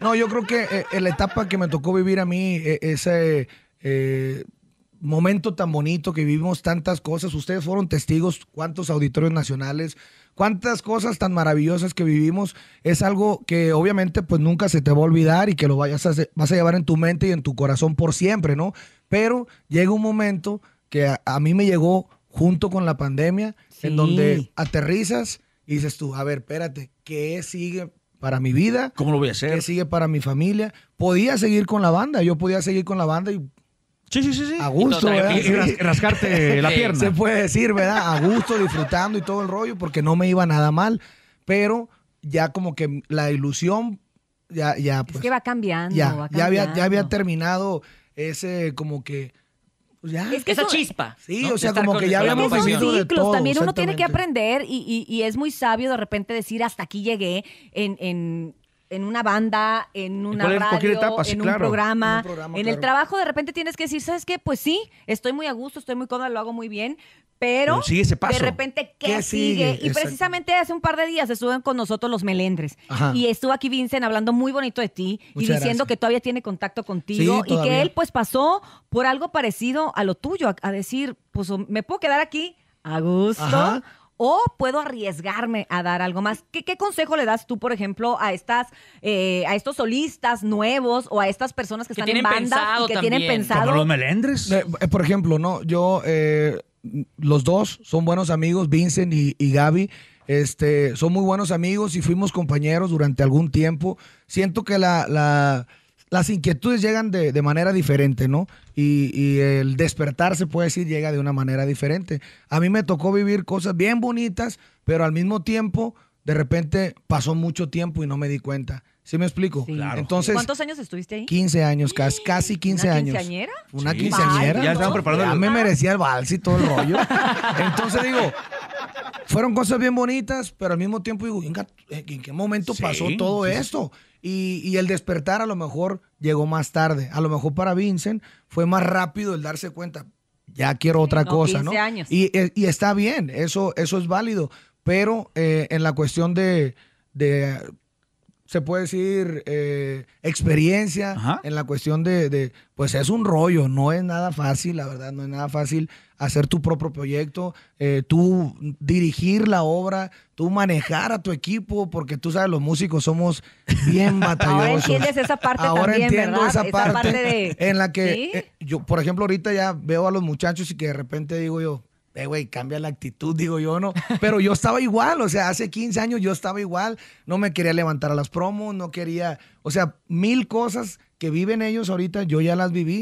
No, yo creo que eh, la etapa que me tocó vivir a mí, e, ese eh, momento tan bonito que vivimos tantas cosas, ustedes fueron testigos, cuántos auditorios nacionales, cuántas cosas tan maravillosas que vivimos, es algo que obviamente pues nunca se te va a olvidar y que lo vas a llevar en tu mente y en tu corazón por siempre, ¿no? Pero llega un momento que a, mí me llegó junto con la pandemia, en donde aterrizas y dices tú, a ver, espérate, ¿qué sigue para mi vida. ¿Cómo lo voy a hacer? ¿Qué sigue para mi familia? Podía seguir con la banda, yo podía seguir con la banda y... Sí, sí, sí, A gusto, y, rascarte la pierna. Se puede decir, ¿verdad? A gusto, disfrutando y todo el rollo, porque no me iba nada mal. Pero ya como que la ilusión ya, ya pues, Es que va cambiando, ya, ya había terminado ese como que pues es que Esa chispa. Sí, o sea, como que ya habíamos vivido de todo. También uno tiene que aprender y, y, es muy sabio de repente decir hasta aquí llegué en en una banda, en una radio, en, un programa, en, el trabajo, de repente tienes que decir, ¿sabes qué? Pues sí, estoy muy a gusto, estoy muy cómoda, lo hago muy bien, pero, ese de repente, ¿qué, sigue? Y precisamente hace un par de días se suben con nosotros los melendres. Y estuvo aquí Vincent hablando muy bonito de ti y diciendo que todavía tiene contacto contigo y que él pues pasó por algo parecido a lo tuyo, a, decir, pues me puedo quedar aquí a gusto, o puedo arriesgarme a dar algo más. ¿Qué, consejo le das tú, por ejemplo, a estas, eh, a estos solistas nuevos o a estas personas que, están en banda y que tienen pensado? Como los melendres. Eh, eh, por ejemplo, no, yo los dos son buenos amigos, Vincent y, Gaby. Este, son muy buenos amigos y fuimos compañeros durante algún tiempo. Siento que la las inquietudes llegan de, manera diferente, ¿no? Y, el despertar, se puede decir, llega de una manera diferente. A mí me tocó vivir cosas bien bonitas, pero al mismo tiempo, de repente pasó mucho tiempo y no me di cuenta. ¿Sí me explico? Claro. Entonces, ¿Cuántos años estuviste ahí? 15 años, casi, casi 15 años. ¿Una quinceañera? Una quinceañera. ya me merecía el vals y todo el rollo. Entonces digo, fueron cosas bien bonitas, pero al mismo tiempo digo, eh, ¿en qué momento pasó todo esto? Y, el despertar a lo mejor llegó más tarde. A lo mejor para Vincent fue más rápido el darse cuenta, ya quiero otra no, cosa, 15 ¿no? Años. Eh, y, está bien, eso, eso es válido. Pero eh, en la cuestión de se puede decir, eh, experiencia en la cuestión de, de, pues es un rollo, no es nada fácil, la verdad, no es nada fácil hacer tu propio proyecto, eh, tú dirigir la obra, tú manejar a tu equipo, porque tú sabes, los músicos somos bien batallosos. Ahora entiendes esa parte también, ¿verdad? Esa, parte, de... en la que eh, yo, por ejemplo, ahorita ya veo a los muchachos y que de repente digo yo, eh, güey, cambia la actitud, digo yo, ¿no? Pero yo estaba igual, o sea, hace 15 años yo estaba igual, no me quería levantar a las promos, no quería, o sea, mil cosas que viven ellos ahorita, yo ya las viví.